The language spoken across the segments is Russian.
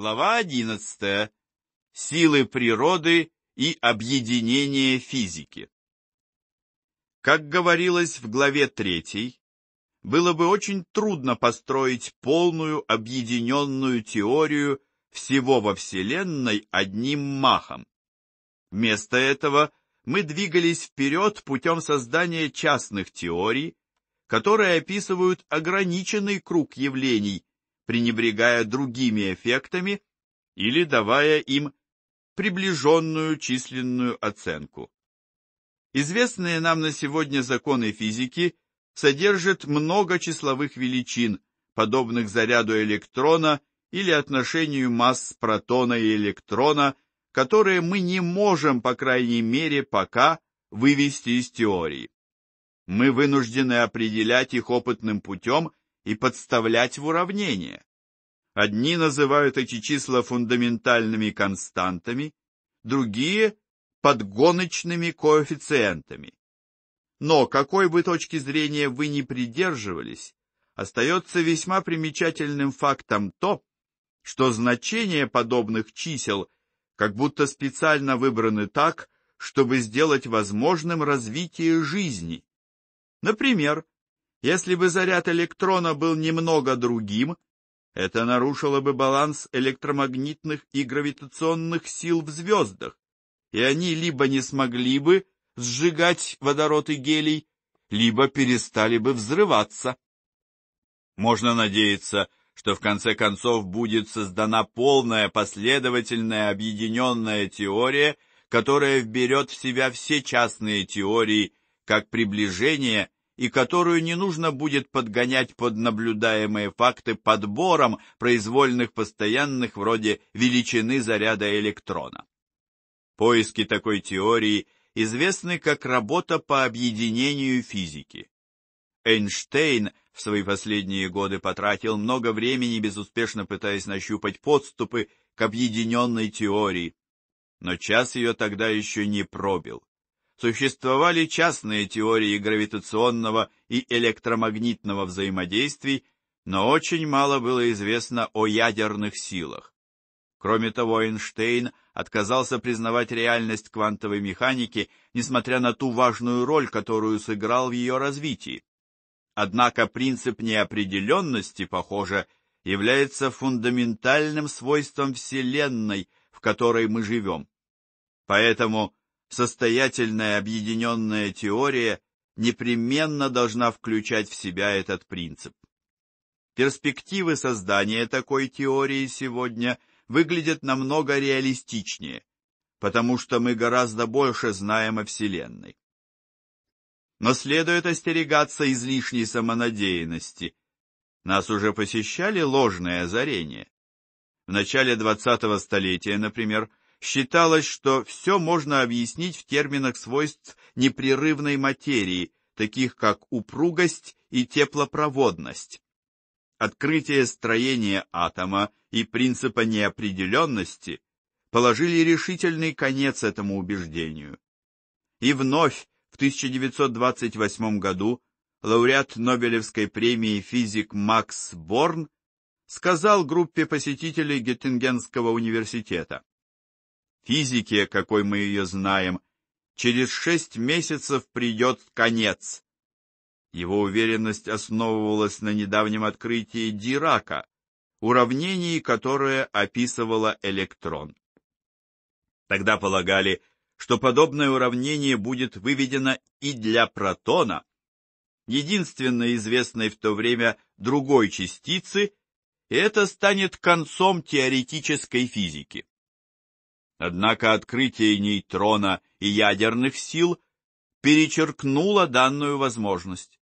Глава 11. Силы природы и объединение физики. Как говорилось в главе 3, было бы очень трудно построить полную объединенную теорию всего во Вселенной одним махом. Вместо этого мы двигались вперед путем создания частных теорий, которые описывают ограниченный круг явлений – пренебрегая другими эффектами или давая им приближенную численную оценку. Известные нам на сегодня законы физики содержат много числовых величин, подобных заряду электрона или отношению масс протона и электрона, которые мы не можем, по крайней мере, пока вывести из теории. Мы вынуждены определять их опытным путем и подставлять в уравнение. Одни называют эти числа фундаментальными константами, другие – подгоночными коэффициентами. Но какой бы точки зрения вы ни придерживались, остается весьма примечательным фактом то, что значения подобных чисел как будто специально выбраны так, чтобы сделать возможным развитие жизни. Например, если бы заряд электрона был немного другим, это нарушило бы баланс электромагнитных и гравитационных сил в звездах, и они либо не смогли бы сжигать водород и гелий, либо перестали бы взрываться. Можно надеяться, что в конце концов будет создана полная последовательная объединенная теория, которая вберет в себя все частные теории, как приближение и которую не нужно будет подгонять под наблюдаемые факты подбором произвольных постоянных вроде величины заряда электрона. Поиски такой теории известны как работа по объединению физики. Эйнштейн в свои последние годы потратил много времени, безуспешно пытаясь нащупать подступы к объединенной теории, но час ее тогда еще не пробил существовали частные теории гравитационного и электромагнитного взаимодействий, но очень мало было известно о ядерных силах. Кроме того, Эйнштейн отказался признавать реальность квантовой механики, несмотря на ту важную роль, которую сыграл в ее развитии. Однако принцип неопределенности, похоже, является фундаментальным свойством Вселенной, в которой мы живем. Поэтому состоятельная объединенная теория непременно должна включать в себя этот принцип. Перспективы создания такой теории сегодня выглядят намного реалистичнее, потому что мы гораздо больше знаем о Вселенной. Но следует остерегаться излишней самонадеянности. Нас уже посещали ложные озарения. В начале 20-го столетия, например, считалось, что все можно объяснить в терминах свойств непрерывной материи, таких как упругость и теплопроводность. Открытие строения атома и принципа неопределенности положили решительный конец этому убеждению. И вновь в 1928 году лауреат Нобелевской премии физик Макс Борн сказал группе посетителей Геттингенского университета, физике, какой мы ее знаем, через шесть месяцев придет конец. Его уверенность основывалась на недавнем открытии Дирака, уравнении, которое описывало электрон. Тогда полагали, что подобное уравнение будет выведено и для протона, единственной известной в то время другой частицы, и это станет концом теоретической физики. Однако открытие нейтрона и ядерных сил перечеркнуло данную возможность.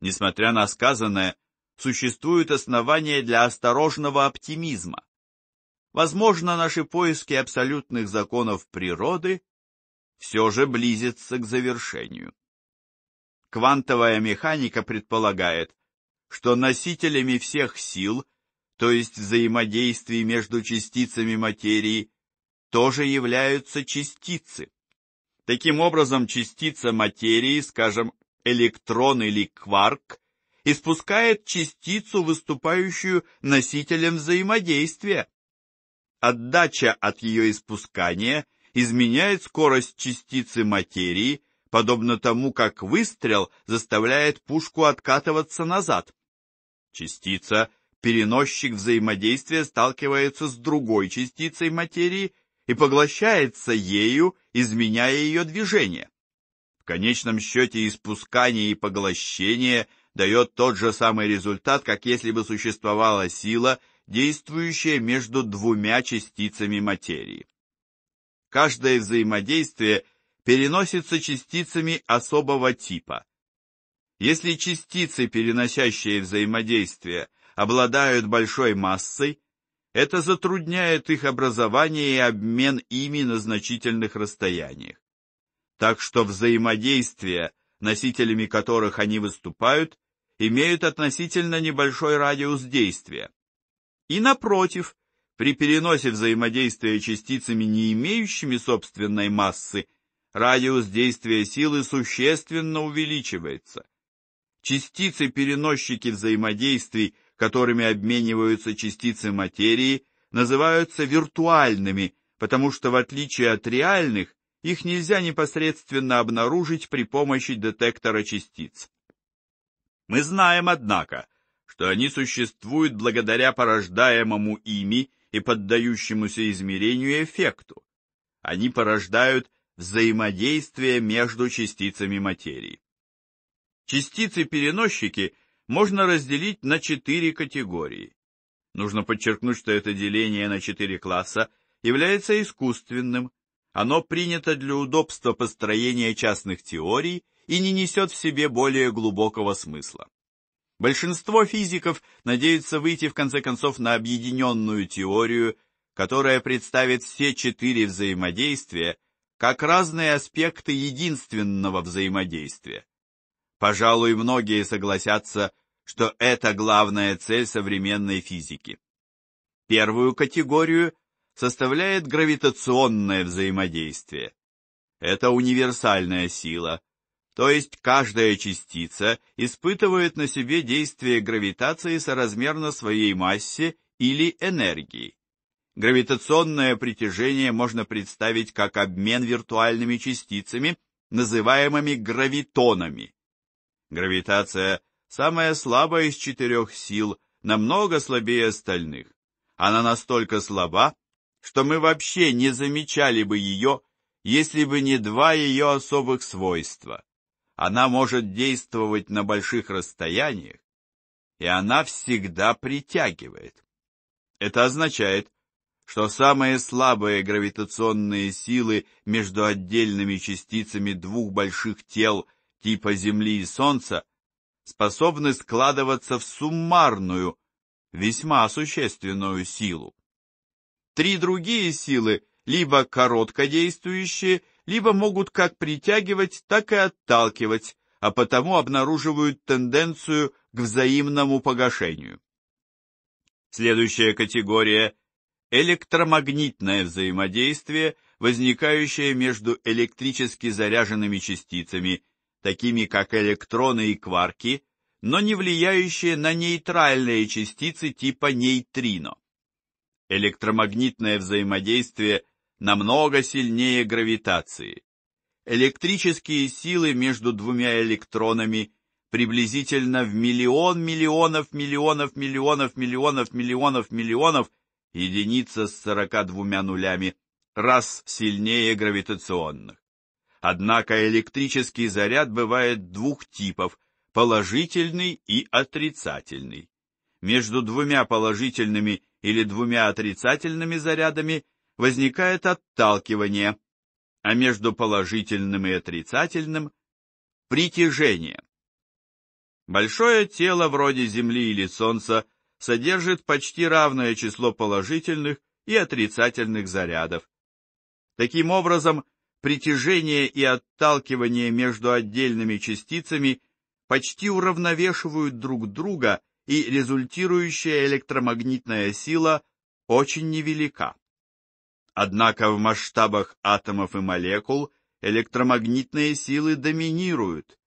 Несмотря на сказанное, существуют основания для осторожного оптимизма. Возможно, наши поиски абсолютных законов природы все же близятся к завершению. Квантовая механика предполагает, что носителями всех сил, то есть взаимодействий между частицами материи тоже являются частицы. Таким образом, частица материи, скажем, электрон или кварк, испускает частицу, выступающую носителем взаимодействия. Отдача от ее испускания изменяет скорость частицы материи, подобно тому, как выстрел заставляет пушку откатываться назад. Частица, переносчик взаимодействия, сталкивается с другой частицей материи – и поглощается ею, изменяя ее движение. В конечном счете испускание и поглощение дает тот же самый результат, как если бы существовала сила, действующая между двумя частицами материи. Каждое взаимодействие переносится частицами особого типа. Если частицы, переносящие взаимодействие, обладают большой массой, это затрудняет их образование и обмен ими на значительных расстояниях. Так что взаимодействия, носителями которых они выступают, имеют относительно небольшой радиус действия. И напротив, при переносе взаимодействия частицами, не имеющими собственной массы, радиус действия силы существенно увеличивается. Частицы-переносчики взаимодействий – которыми обмениваются частицы материи, называются виртуальными, потому что в отличие от реальных, их нельзя непосредственно обнаружить при помощи детектора частиц. Мы знаем, однако, что они существуют благодаря порождаемому ими и поддающемуся измерению эффекту. Они порождают взаимодействие между частицами материи. Частицы-переносчики можно разделить на четыре категории. Нужно подчеркнуть, что это деление на четыре класса является искусственным, оно принято для удобства построения частных теорий и не несет в себе более глубокого смысла. Большинство физиков надеются выйти в конце концов на объединенную теорию, которая представит все четыре взаимодействия как разные аспекты единственного взаимодействия. Пожалуй, многие согласятся, что это главная цель современной физики. Первую категорию составляет гравитационное взаимодействие. Это универсальная сила, то есть каждая частица испытывает на себе действие гравитации соразмерно своей массе или энергии. Гравитационное притяжение можно представить как обмен виртуальными частицами, называемыми гравитонами. Гравитация – самая слабая из четырех сил, намного слабее остальных. Она настолько слаба, что мы вообще не замечали бы ее, если бы не два ее особых свойства. Она может действовать на больших расстояниях, и она всегда притягивает. Это означает, что самые слабые гравитационные силы между отдельными частицами двух больших тел – типа Земли и Солнца способны складываться в суммарную, весьма существенную силу. Три другие силы либо короткодействующие, либо могут как притягивать, так и отталкивать, а потому обнаруживают тенденцию к взаимному погашению. Следующая категория – электромагнитное взаимодействие, возникающее между электрически заряженными частицами такими как электроны и кварки, но не влияющие на нейтральные частицы типа нейтрино. Электромагнитное взаимодействие намного сильнее гравитации. Электрические силы между двумя электронами приблизительно в миллион миллионов миллионов миллионов миллионов миллионов миллионов единица с 42 нулями раз сильнее гравитационных. Однако электрический заряд бывает двух типов – положительный и отрицательный. Между двумя положительными или двумя отрицательными зарядами возникает отталкивание, а между положительным и отрицательным – притяжение. Большое тело вроде Земли или Солнца содержит почти равное число положительных и отрицательных зарядов. Таким образом, притяжение и отталкивание между отдельными частицами почти уравновешивают друг друга, и результирующая электромагнитная сила очень невелика. Однако в масштабах атомов и молекул электромагнитные силы доминируют.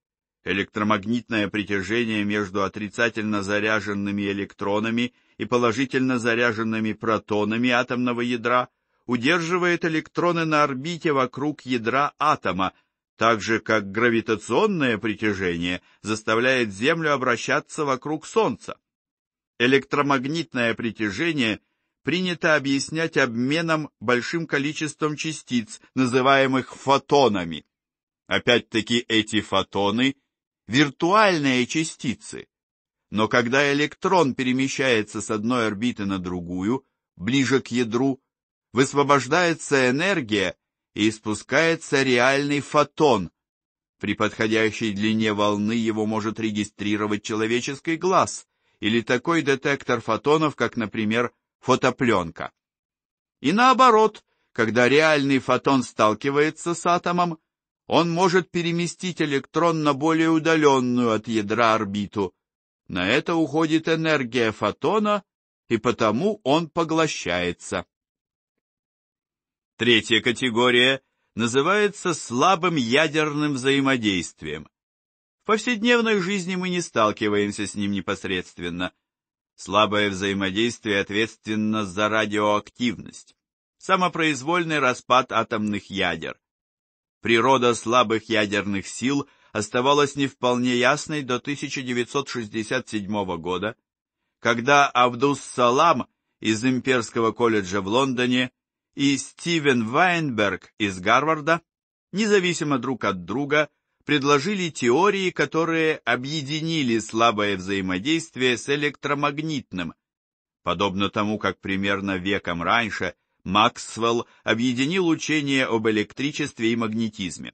Электромагнитное притяжение между отрицательно заряженными электронами и положительно заряженными протонами атомного ядра – удерживает электроны на орбите вокруг ядра атома, так же как гравитационное притяжение заставляет Землю обращаться вокруг Солнца. Электромагнитное притяжение принято объяснять обменом большим количеством частиц, называемых фотонами. Опять-таки эти фотоны – виртуальные частицы. Но когда электрон перемещается с одной орбиты на другую, ближе к ядру, высвобождается энергия и испускается реальный фотон. При подходящей длине волны его может регистрировать человеческий глаз или такой детектор фотонов, как, например, фотопленка. И наоборот, когда реальный фотон сталкивается с атомом, он может переместить электрон на более удаленную от ядра орбиту. На это уходит энергия фотона, и потому он поглощается. Третья категория называется слабым ядерным взаимодействием. В повседневной жизни мы не сталкиваемся с ним непосредственно. Слабое взаимодействие ответственно за радиоактивность, самопроизвольный распад атомных ядер. Природа слабых ядерных сил оставалась не вполне ясной до 1967 года, когда Абдус Салам из Имперского колледжа в Лондоне и Стивен Вайнберг из Гарварда независимо друг от друга предложили теории, которые объединили слабое взаимодействие с электромагнитным, подобно тому, как примерно веком раньше Максвелл объединил учение об электричестве и магнетизме.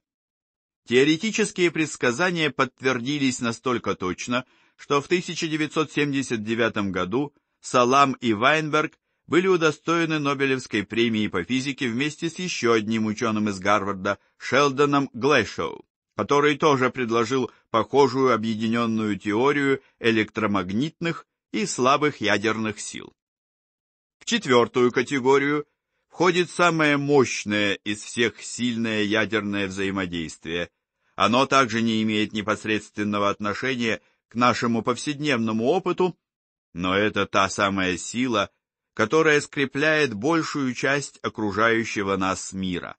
Теоретические предсказания подтвердились настолько точно, что в 1979 году Салам и Вайнберг были удостоены Нобелевской премии по физике вместе с еще одним ученым из Гарварда, Шелдоном Глэшоу, который тоже предложил похожую объединенную теорию электромагнитных и слабых ядерных сил. В четвертую категорию входит самое мощное из всех сильное ядерное взаимодействие. Оно также не имеет непосредственного отношения к нашему повседневному опыту, но это та самая сила, которая скрепляет большую часть окружающего нас мира.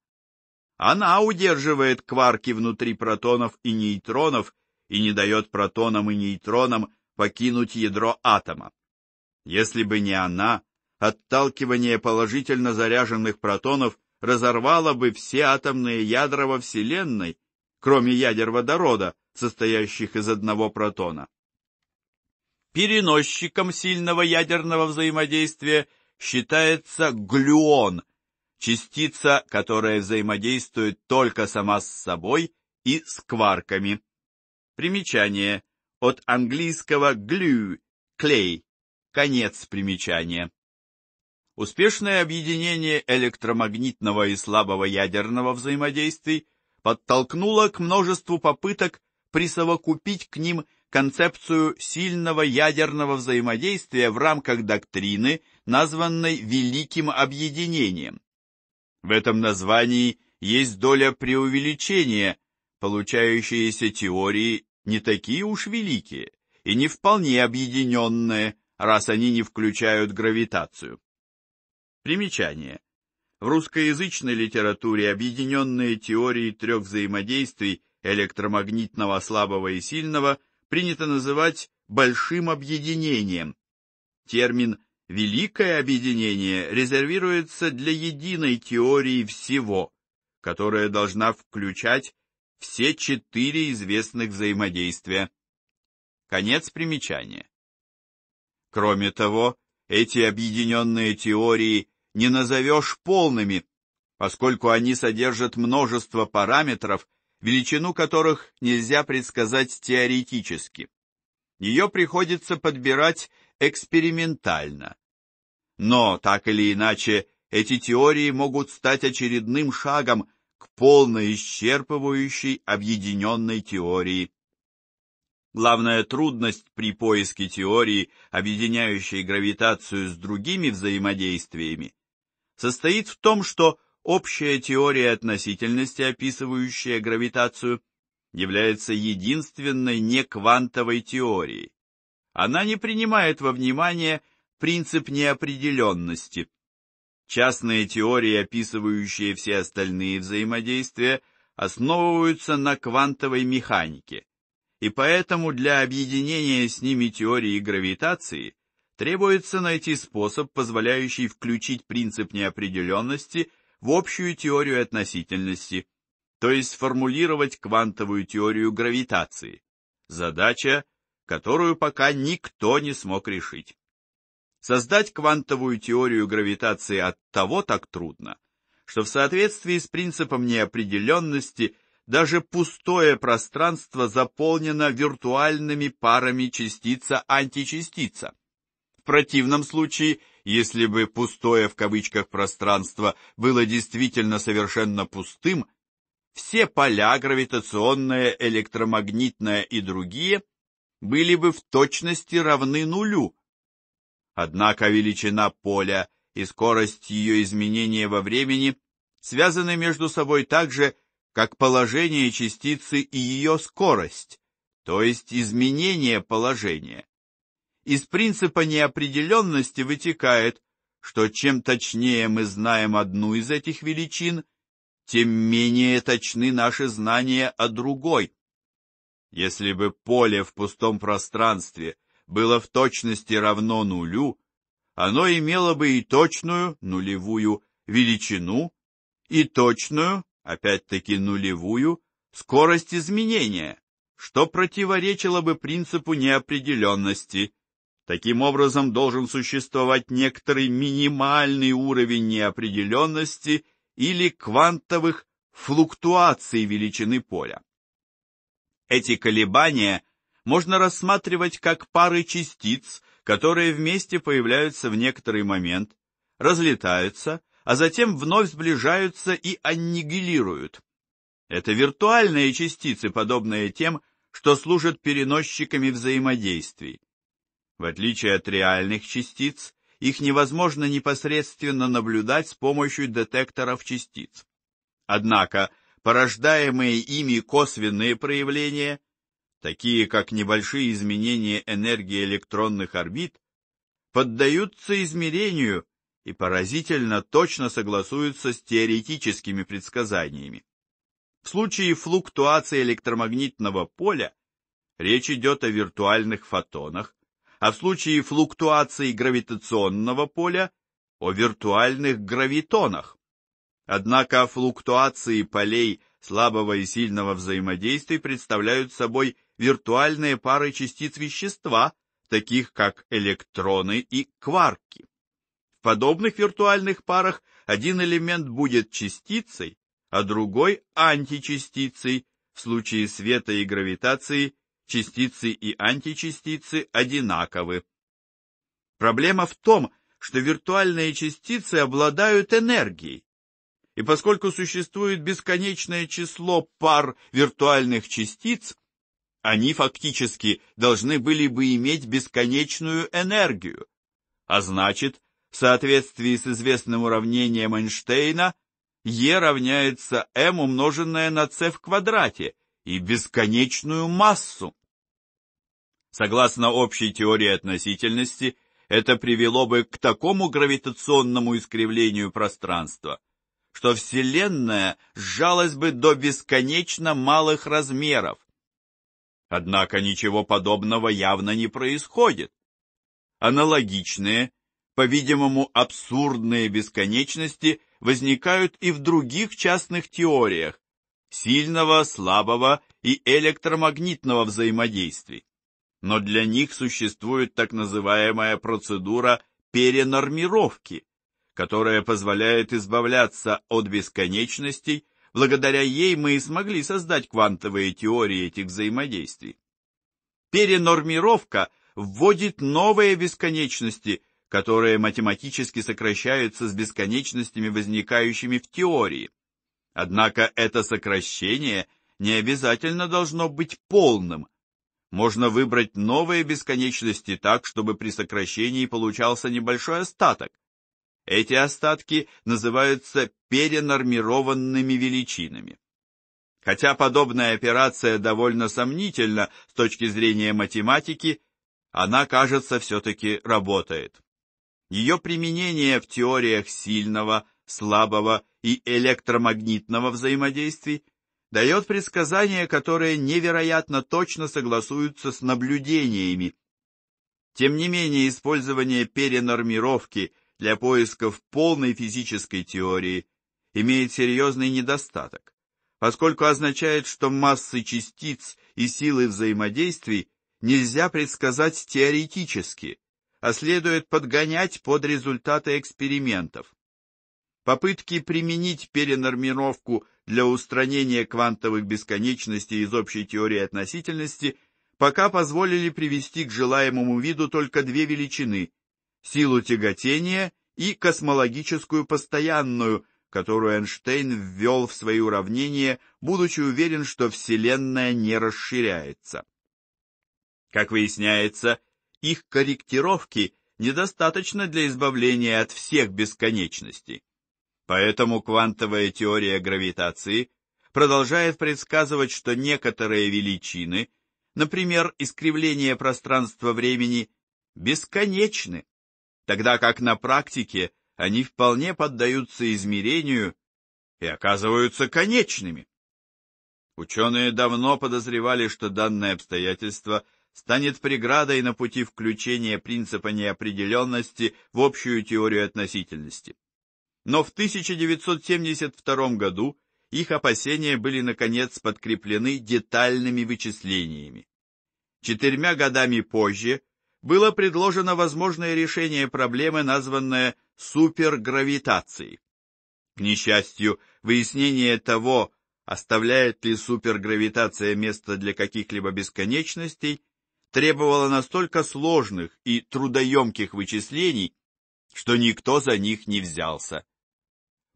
Она удерживает кварки внутри протонов и нейтронов и не дает протонам и нейтронам покинуть ядро атома. Если бы не она, отталкивание положительно заряженных протонов разорвало бы все атомные ядра во Вселенной, кроме ядер водорода, состоящих из одного протона. Переносчиком сильного ядерного взаимодействия считается глюон, частица, которая взаимодействует только сама с собой и с кварками. Примечание. От английского «глю» – клей. Конец примечания. Успешное объединение электромагнитного и слабого ядерного взаимодействий подтолкнуло к множеству попыток присовокупить к ним концепцию сильного ядерного взаимодействия в рамках доктрины, названной Великим Объединением. В этом названии есть доля преувеличения, получающиеся теории не такие уж великие и не вполне объединенные, раз они не включают гравитацию. Примечание. В русскоязычной литературе объединенные теории трех взаимодействий электромагнитного слабого и сильного – принято называть большим объединением. Термин «великое объединение» резервируется для единой теории всего, которая должна включать все четыре известных взаимодействия. Конец примечания. Кроме того, эти объединенные теории не назовешь полными, поскольку они содержат множество параметров, величину которых нельзя предсказать теоретически. Ее приходится подбирать экспериментально. Но, так или иначе, эти теории могут стать очередным шагом к полной исчерпывающей объединенной теории. Главная трудность при поиске теории, объединяющей гравитацию с другими взаимодействиями, состоит в том, что Общая теория относительности, описывающая гравитацию, является единственной неквантовой теорией. Она не принимает во внимание принцип неопределенности. Частные теории, описывающие все остальные взаимодействия, основываются на квантовой механике, и поэтому для объединения с ними теории гравитации требуется найти способ, позволяющий включить принцип неопределенности в общую теорию относительности, то есть сформулировать квантовую теорию гравитации, задача, которую пока никто не смог решить. Создать квантовую теорию гравитации от того так трудно, что в соответствии с принципом неопределенности даже пустое пространство заполнено виртуальными парами частица-античастица противном случае, если бы «пустое» в кавычках пространство было действительно совершенно пустым, все поля, гравитационное, электромагнитное и другие, были бы в точности равны нулю. Однако величина поля и скорость ее изменения во времени связаны между собой так же, как положение частицы и ее скорость, то есть изменение положения. Из принципа неопределенности вытекает, что чем точнее мы знаем одну из этих величин, тем менее точны наши знания о другой. Если бы поле в пустом пространстве было в точности равно нулю, оно имело бы и точную нулевую величину, и точную, опять-таки нулевую, скорость изменения, что противоречило бы принципу неопределенности – Таким образом, должен существовать некоторый минимальный уровень неопределенности или квантовых флуктуаций величины поля. Эти колебания можно рассматривать как пары частиц, которые вместе появляются в некоторый момент, разлетаются, а затем вновь сближаются и аннигилируют. Это виртуальные частицы, подобные тем, что служат переносчиками взаимодействий. В отличие от реальных частиц, их невозможно непосредственно наблюдать с помощью детекторов частиц. Однако, порождаемые ими косвенные проявления, такие как небольшие изменения энергии электронных орбит, поддаются измерению и поразительно точно согласуются с теоретическими предсказаниями. В случае флуктуации электромагнитного поля речь идет о виртуальных фотонах, а в случае флуктуации гравитационного поля о виртуальных гравитонах. Однако флуктуации полей слабого и сильного взаимодействия представляют собой виртуальные пары частиц вещества, таких как электроны и кварки. В подобных виртуальных парах один элемент будет частицей, а другой античастицей в случае света и гравитации частицы и античастицы одинаковы. Проблема в том, что виртуальные частицы обладают энергией, и поскольку существует бесконечное число пар виртуальных частиц, они фактически должны были бы иметь бесконечную энергию, а значит, в соответствии с известным уравнением Эйнштейна, E равняется m умноженное на c в квадрате и бесконечную массу. Согласно общей теории относительности, это привело бы к такому гравитационному искривлению пространства, что Вселенная сжалась бы до бесконечно малых размеров. Однако ничего подобного явно не происходит. Аналогичные, по-видимому, абсурдные бесконечности возникают и в других частных теориях сильного, слабого и электромагнитного взаимодействий но для них существует так называемая процедура перенормировки, которая позволяет избавляться от бесконечностей, благодаря ей мы и смогли создать квантовые теории этих взаимодействий. Перенормировка вводит новые бесконечности, которые математически сокращаются с бесконечностями, возникающими в теории. Однако это сокращение не обязательно должно быть полным – можно выбрать новые бесконечности так, чтобы при сокращении получался небольшой остаток. Эти остатки называются перенормированными величинами. Хотя подобная операция довольно сомнительна с точки зрения математики, она, кажется, все-таки работает. Ее применение в теориях сильного, слабого и электромагнитного взаимодействий дает предсказания, которые невероятно точно согласуются с наблюдениями. Тем не менее, использование перенормировки для поисков полной физической теории имеет серьезный недостаток, поскольку означает, что массы частиц и силы взаимодействий нельзя предсказать теоретически, а следует подгонять под результаты экспериментов. Попытки применить перенормировку для устранения квантовых бесконечностей из общей теории относительности пока позволили привести к желаемому виду только две величины – силу тяготения и космологическую постоянную, которую Эйнштейн ввел в свои уравнения, будучи уверен, что Вселенная не расширяется. Как выясняется, их корректировки недостаточно для избавления от всех бесконечностей. Поэтому квантовая теория гравитации продолжает предсказывать, что некоторые величины, например, искривление пространства-времени, бесконечны, тогда как на практике они вполне поддаются измерению и оказываются конечными. Ученые давно подозревали, что данное обстоятельство станет преградой на пути включения принципа неопределенности в общую теорию относительности но в 1972 году их опасения были наконец подкреплены детальными вычислениями. Четырьмя годами позже было предложено возможное решение проблемы, названное супергравитацией. К несчастью, выяснение того, оставляет ли супергравитация место для каких-либо бесконечностей, требовало настолько сложных и трудоемких вычислений, что никто за них не взялся.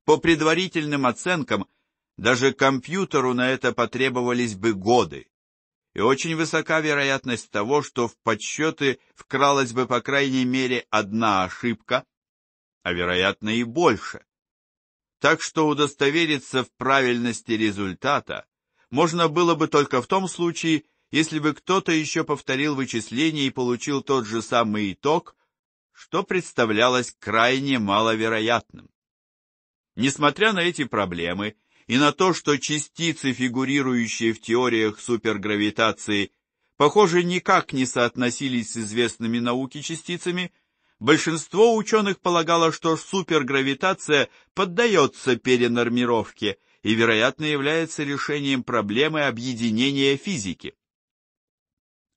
По предварительным оценкам, даже компьютеру на это потребовались бы годы, и очень высока вероятность того, что в подсчеты вкралась бы по крайней мере одна ошибка, а вероятно и больше. Так что удостовериться в правильности результата можно было бы только в том случае, если бы кто-то еще повторил вычисление и получил тот же самый итог, что представлялось крайне маловероятным. Несмотря на эти проблемы и на то, что частицы, фигурирующие в теориях супергравитации, похоже, никак не соотносились с известными науке частицами, большинство ученых полагало, что супергравитация поддается перенормировке и, вероятно, является решением проблемы объединения физики.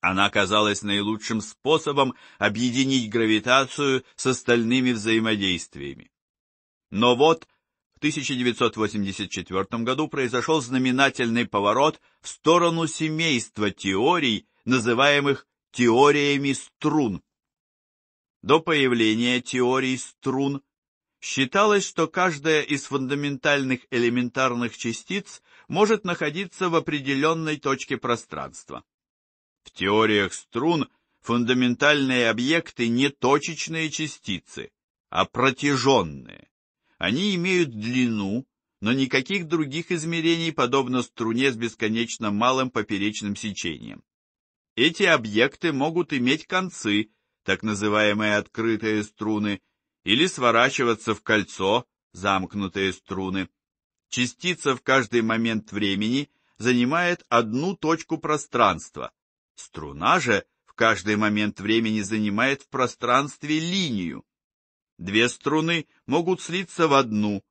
Она казалась наилучшим способом объединить гравитацию с остальными взаимодействиями. Но вот в 1984 году произошел знаменательный поворот в сторону семейства теорий, называемых теориями струн. До появления теории струн считалось, что каждая из фундаментальных элементарных частиц может находиться в определенной точке пространства. В теориях струн фундаментальные объекты не точечные частицы, а протяженные. Они имеют длину, но никаких других измерений, подобно струне с бесконечно малым поперечным сечением. Эти объекты могут иметь концы, так называемые открытые струны, или сворачиваться в кольцо, замкнутые струны. Частица в каждый момент времени занимает одну точку пространства, Струна же в каждый момент времени занимает в пространстве линию. Две струны могут слиться в одну.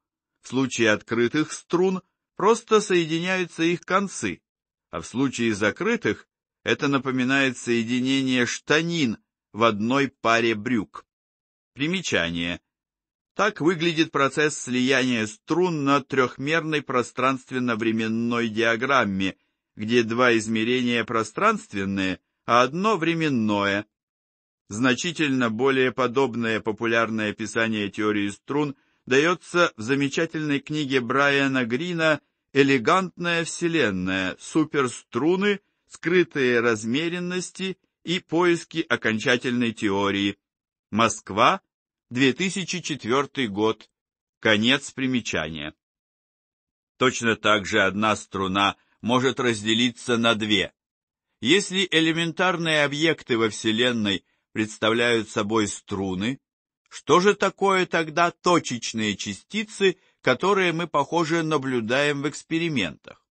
В случае открытых струн просто соединяются их концы, а в случае закрытых это напоминает соединение штанин в одной паре брюк. Примечание. Так выглядит процесс слияния струн на трехмерной пространственно-временной диаграмме, где два измерения пространственные, а одно временное. Значительно более подобное популярное описание теории струн дается в замечательной книге Брайана Грина «Элегантная вселенная. Суперструны. Скрытые размеренности и поиски окончательной теории». Москва, 2004 год. Конец примечания. Точно так же одна струна может разделиться на две. Если элементарные объекты во Вселенной представляют собой струны, что же такое тогда точечные частицы, которые мы, похоже, наблюдаем в экспериментах?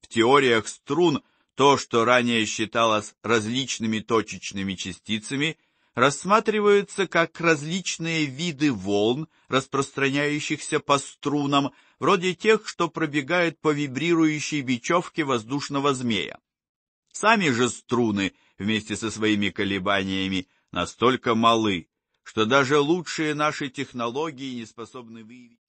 В теориях струн то, что ранее считалось различными точечными частицами, рассматриваются как различные виды волн, распространяющихся по струнам, вроде тех, что пробегают по вибрирующей бечевке воздушного змея. Сами же струны вместе со своими колебаниями настолько малы, что даже лучшие наши технологии не способны выявить.